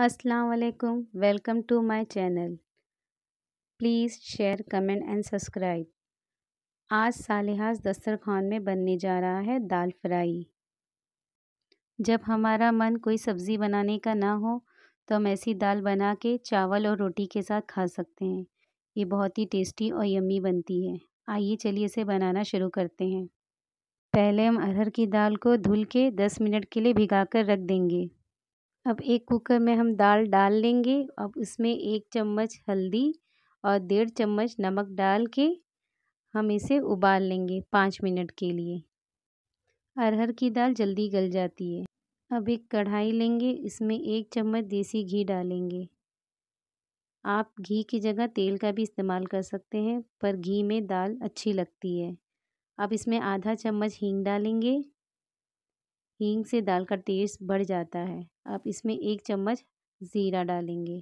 अस्सलाम वालेकुम welcome to my channel please share comment and subscribe आज सालिहास दस्तरखान में बनने जा रहा है दाल फ्राई जब हमारा मन कोई सब्ज़ी बनाने का ना हो तो हम ऐसी दाल बना के चावल और रोटी के साथ खा सकते हैं ये बहुत ही टेस्टी और यम्मी बनती है आइए चलिए इसे बनाना शुरू करते हैं पहले हम अरहर की दाल को धुल के दस मिनट के लिए भिगा कर रख देंगे अब एक कुकर में हम दाल डाल लेंगे अब उसमें एक चम्मच हल्दी और डेढ़ चम्मच नमक डाल के हम इसे उबाल लेंगे पाँच मिनट के लिए अरहर की दाल जल्दी गल जाती है अब एक कढ़ाई लेंगे इसमें एक चम्मच देसी घी डालेंगे आप घी की जगह तेल का भी इस्तेमाल कर सकते हैं पर घी में दाल अच्छी लगती है अब इसमें आधा चम्मच हींग डालेंगे हींग से दाल का टेस्ट बढ़ जाता है अब इसमें एक चम्मच ज़ीरा डालेंगे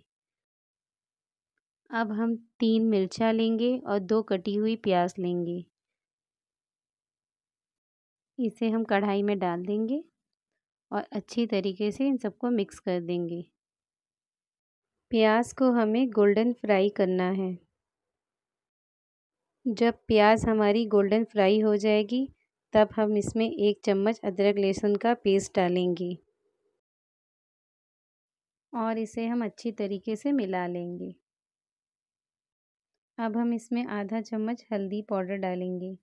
अब हम तीन मिर्चा लेंगे और दो कटी हुई प्याज लेंगे इसे हम कढ़ाई में डाल देंगे और अच्छी तरीके से इन सबको मिक्स कर देंगे प्याज को हमें गोल्डन फ्राई करना है जब प्याज हमारी गोल्डन फ्राई हो जाएगी तब हम इसमें एक चम्मच अदरक लहसुन का पेस्ट डालेंगे और इसे हम अच्छी तरीके से मिला लेंगे अब हम इसमें आधा चम्मच हल्दी पाउडर डालेंगे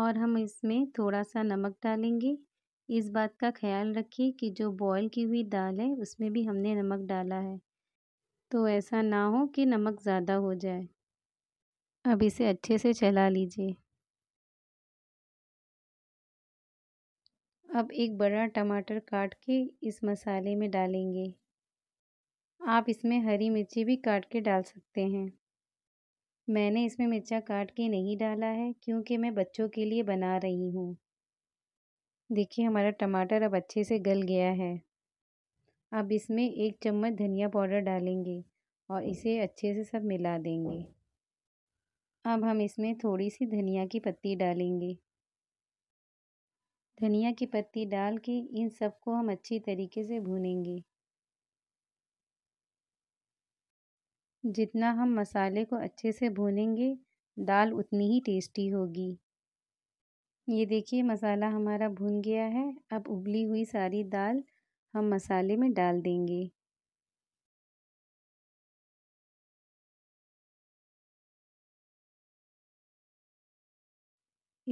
और हम इसमें थोड़ा सा नमक डालेंगे इस बात का ख्याल रखिए कि जो बॉईल की हुई दाल है उसमें भी हमने नमक डाला है तो ऐसा ना हो कि नमक ज़्यादा हो जाए अब इसे अच्छे से चला लीजिए अब एक बड़ा टमाटर काट के इस मसाले में डालेंगे आप इसमें हरी मिर्ची भी काट के डाल सकते हैं मैंने इसमें मिर्चा काट के नहीं डाला है क्योंकि मैं बच्चों के लिए बना रही हूँ देखिए हमारा टमाटर अब अच्छे से गल गया है अब इसमें एक चम्मच धनिया पाउडर डालेंगे और इसे अच्छे से सब मिला देंगे अब हम इसमें थोड़ी सी धनिया की पत्ती डालेंगे धनिया की पत्ती डाल के इन सबको हम अच्छी तरीके से भूनेंगे जितना हम मसाले को अच्छे से भूनेंगे दाल उतनी ही टेस्टी होगी ये देखिए मसाला हमारा भून गया है अब उबली हुई सारी दाल हम मसाले में डाल देंगे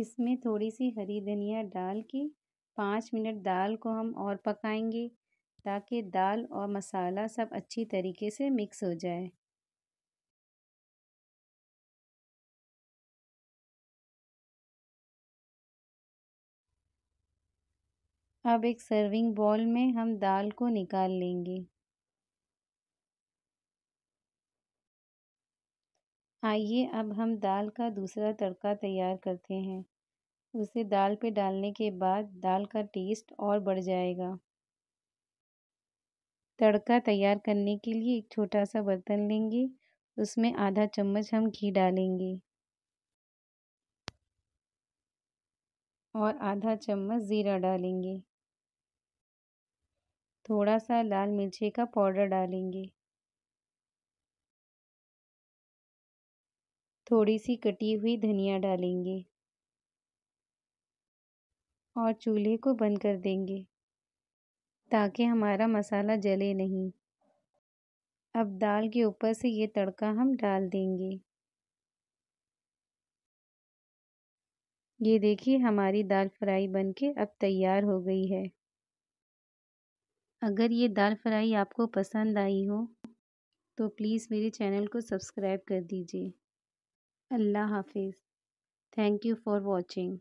इसमें थोड़ी सी हरी धनिया डाल के पाँच मिनट दाल को हम और पकाएंगे ताकि दाल और मसाला सब अच्छी तरीके से मिक्स हो जाए अब एक सर्विंग बॉल में हम दाल को निकाल लेंगे आइए अब हम दाल का दूसरा तड़का तैयार करते हैं उसे दाल पे डालने के बाद दाल का टेस्ट और बढ़ जाएगा तड़का तैयार करने के लिए एक छोटा सा बर्तन लेंगे उसमें आधा चम्मच हम घी डालेंगे और आधा चम्मच ज़ीरा डालेंगे थोड़ा सा लाल मिर्ची का पाउडर डालेंगे थोड़ी सी कटी हुई धनिया डालेंगे और चूल्हे को बंद कर देंगे ताकि हमारा मसाला जले नहीं अब दाल के ऊपर से ये तड़का हम डाल देंगे ये देखिए हमारी दाल फ्राई बनके अब तैयार हो गई है अगर ये दाल फ्राई आपको पसंद आई हो तो प्लीज़ मेरे चैनल को सब्सक्राइब कर दीजिए Allah Hafiz. Thank you for watching.